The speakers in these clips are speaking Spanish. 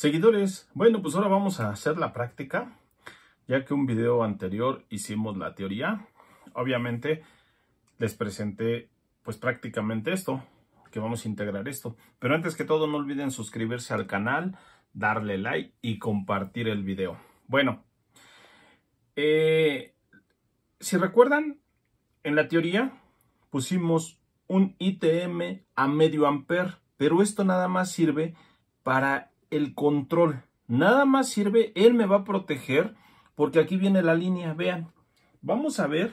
Seguidores, bueno, pues ahora vamos a hacer la práctica, ya que un video anterior hicimos la teoría. Obviamente les presenté pues prácticamente esto, que vamos a integrar esto. Pero antes que todo no olviden suscribirse al canal, darle like y compartir el video. Bueno, eh, si recuerdan, en la teoría pusimos un ITM a medio amper, pero esto nada más sirve para el control. Nada más sirve, él me va a proteger porque aquí viene la línea, vean. Vamos a ver,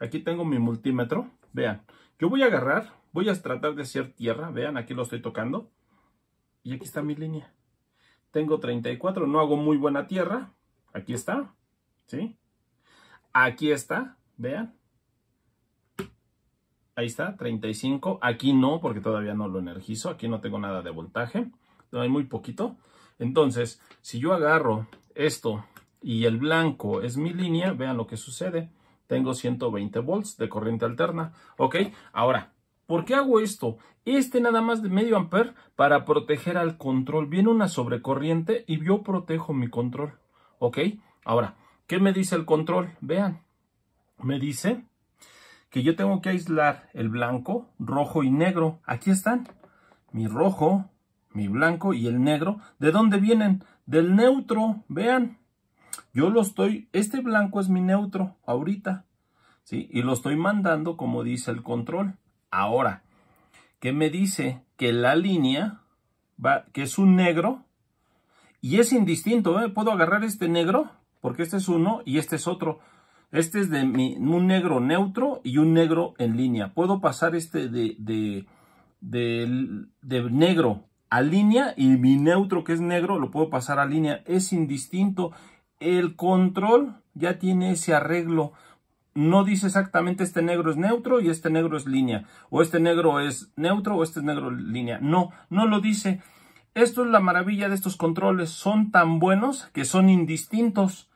aquí tengo mi multímetro, vean. Yo voy a agarrar, voy a tratar de hacer tierra, vean, aquí lo estoy tocando. Y aquí está mi línea. Tengo 34, no hago muy buena tierra. Aquí está, ¿sí? Aquí está, vean. Ahí está, 35. Aquí no, porque todavía no lo energizo. Aquí no tengo nada de voltaje hay muy poquito. Entonces, si yo agarro esto y el blanco es mi línea, vean lo que sucede. Tengo 120 volts de corriente alterna. Ok, ahora, ¿por qué hago esto? Este nada más de medio amper para proteger al control. Viene una sobrecorriente y yo protejo mi control. Ok, ahora, ¿qué me dice el control? Vean, me dice que yo tengo que aislar el blanco, rojo y negro. Aquí están. Mi rojo, mi blanco y el negro, ¿de dónde vienen? Del neutro, vean. Yo lo estoy, este blanco es mi neutro ahorita, ¿sí? Y lo estoy mandando como dice el control. Ahora, que me dice que la línea, va, que es un negro, y es indistinto, ¿eh? Puedo agarrar este negro, porque este es uno y este es otro. Este es de mi, un negro neutro y un negro en línea. Puedo pasar este de, de, de negro a línea y mi neutro que es negro lo puedo pasar a línea. Es indistinto. El control ya tiene ese arreglo. No dice exactamente este negro es neutro y este negro es línea. O este negro es neutro o este es negro línea. No, no lo dice. Esto es la maravilla de estos controles. Son tan buenos que son indistintos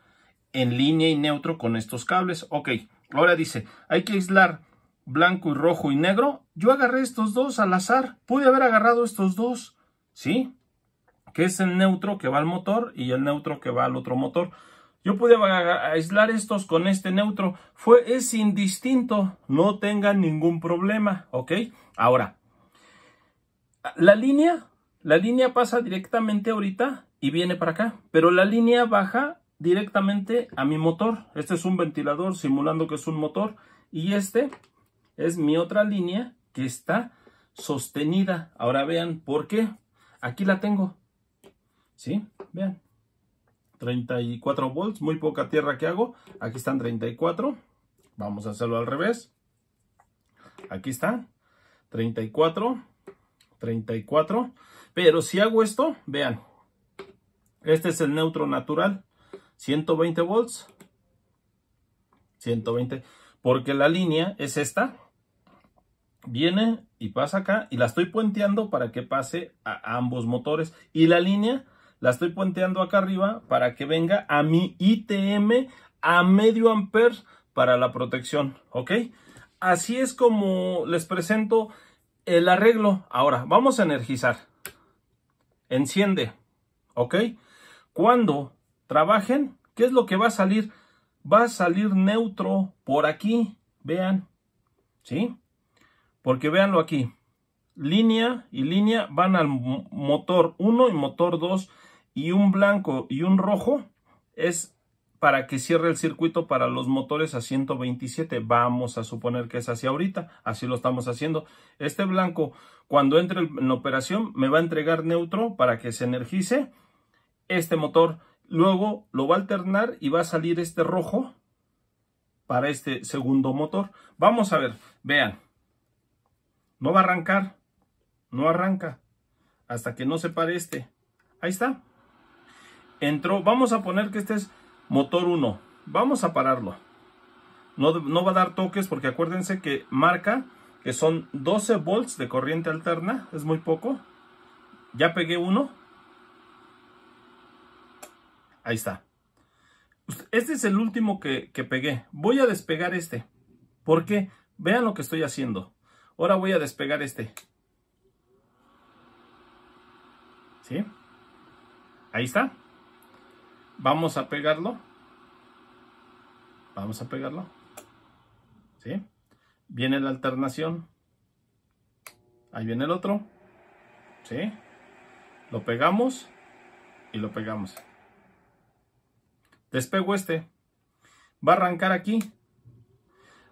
en línea y neutro con estos cables. Ok, ahora dice, hay que aislar blanco y rojo y negro. Yo agarré estos dos al azar. Pude haber agarrado estos dos. ¿sí? Que es el neutro que va al motor y el neutro que va al otro motor. Yo pude aislar estos con este neutro. Fue, es indistinto, no tenga ningún problema, ¿ok? Ahora, la línea, la línea pasa directamente ahorita y viene para acá, pero la línea baja directamente a mi motor. Este es un ventilador simulando que es un motor y este es mi otra línea que está sostenida. Ahora vean por qué. Aquí la tengo. ¿Sí? Vean. 34 volts, muy poca tierra que hago. Aquí están 34. Vamos a hacerlo al revés. Aquí está. 34. 34. Pero si hago esto, vean. Este es el neutro natural. 120 volts. 120. Porque la línea es esta. Viene y pasa acá y la estoy puenteando para que pase a ambos motores y la línea la estoy puenteando acá arriba para que venga a mi ITM a medio amper para la protección, ¿ok? Así es como les presento el arreglo. Ahora, vamos a energizar. Enciende, ¿ok? Cuando trabajen, ¿qué es lo que va a salir? Va a salir neutro por aquí, vean, ¿sí? Porque véanlo aquí. Línea y línea van al motor 1 y motor 2 y un blanco y un rojo es para que cierre el circuito para los motores a 127. Vamos a suponer que es así ahorita, así lo estamos haciendo. Este blanco, cuando entre en operación, me va a entregar neutro para que se energice este motor. Luego lo va a alternar y va a salir este rojo para este segundo motor. Vamos a ver, vean. No va a arrancar. No arranca. Hasta que no se pare este. Ahí está. Entró. Vamos a poner que este es motor 1. Vamos a pararlo. No, va a dar toques porque acuérdense que marca que son 12 volts de corriente alterna. Es muy poco. Ya pegué uno. Ahí está. Este es el último que, que pegué. Voy a despegar este. Porque vean lo que estoy haciendo. Ahora voy a despegar este. ¿Sí? Ahí está. Vamos a pegarlo. Vamos a pegarlo. ¿Sí? Viene la alternación. Ahí viene el otro. ¿Sí? Lo pegamos y lo pegamos. Despego este. Va a arrancar aquí.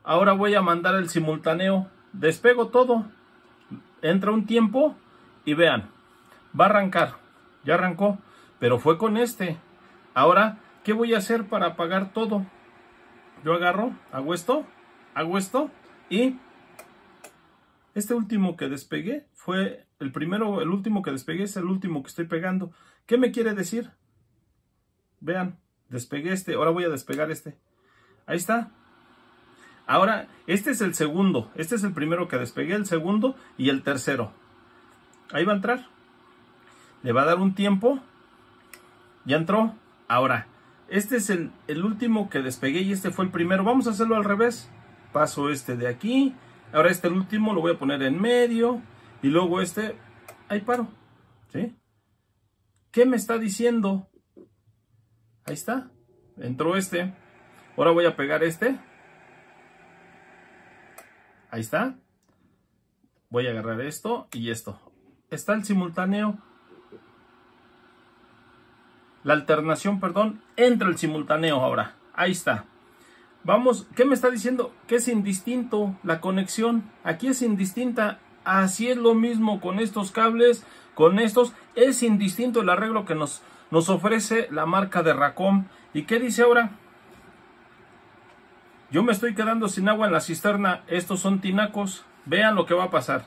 Ahora voy a mandar el simultáneo despego todo, entra un tiempo y vean, va a arrancar, ya arrancó, pero fue con este. Ahora, ¿qué voy a hacer para apagar todo? Yo agarro, hago esto, hago esto y este último que despegué fue el primero, el último que despegué es el último que estoy pegando. ¿Qué me quiere decir? Vean, despegué este, ahora voy a despegar este. Ahí está, Ahora, este es el segundo, este es el primero que despegué, el segundo y el tercero. Ahí va a entrar. Le va a dar un tiempo. Ya entró. Ahora, este es el, último que despegué y este fue el primero. Vamos a hacerlo al revés. Paso este de aquí. Ahora este el último lo voy a poner en medio. Y luego este, ahí paro. ¿Sí? ¿Qué me está diciendo? Ahí está. Entró este. Ahora voy a pegar este. Ahí está. Voy a agarrar esto y esto. Está el simultáneo. La alternación, perdón. Entra el simultáneo ahora. Ahí está. Vamos, ¿qué me está diciendo? Que es indistinto la conexión. Aquí es indistinta. Así es lo mismo con estos cables, con estos. Es indistinto el arreglo que nos, nos ofrece la marca de Racom. ¿Y qué dice ahora? Yo me estoy quedando sin agua en la cisterna. Estos son tinacos. Vean lo que va a pasar.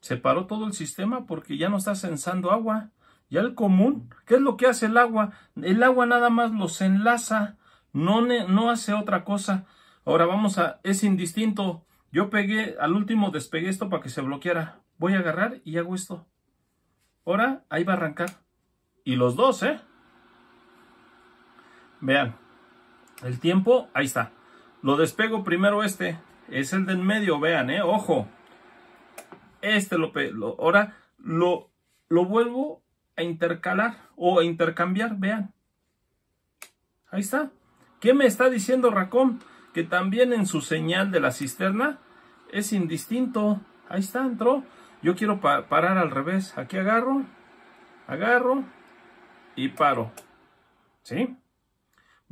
Se paró todo el sistema porque ya no está censando agua. Ya el común, ¿qué es lo que hace el agua? El agua nada más los enlaza, no, no hace otra cosa. Ahora vamos a, es indistinto. Yo pegué, al último despegué esto para que se bloqueara. Voy a agarrar y hago esto. Ahora, ahí va a arrancar. Y los dos, ¿eh? Vean. El tiempo, ahí está. Lo despego primero este. Es el del medio, vean, eh. Ojo. Este lo, lo ahora lo, lo vuelvo a intercalar o a intercambiar, vean. Ahí está. ¿Qué me está diciendo Racón?, Que también en su señal de la cisterna es indistinto. Ahí está, entró. Yo quiero parar al revés. Aquí agarro, agarro y paro. ¿Sí?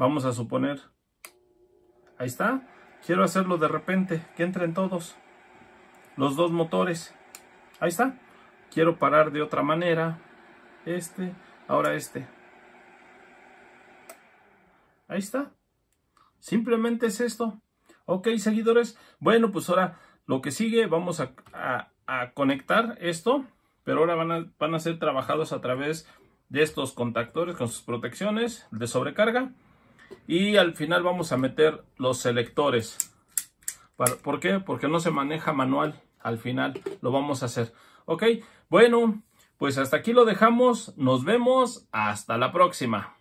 Vamos a suponer. Ahí está. Quiero hacerlo de repente. Que entren todos. Los dos motores. Ahí está. Quiero parar de otra manera. Este. Ahora este. Ahí está. Simplemente es esto. Ok, seguidores. Bueno, pues ahora lo que sigue, vamos a, conectar esto, pero ahora van a, van a ser trabajados a través de estos contactores con sus protecciones de sobrecarga y al final vamos a meter los selectores. ¿Por qué? Porque no se maneja manual. Al final lo vamos a hacer. Ok, bueno, pues hasta aquí lo dejamos. Nos vemos. Hasta la próxima.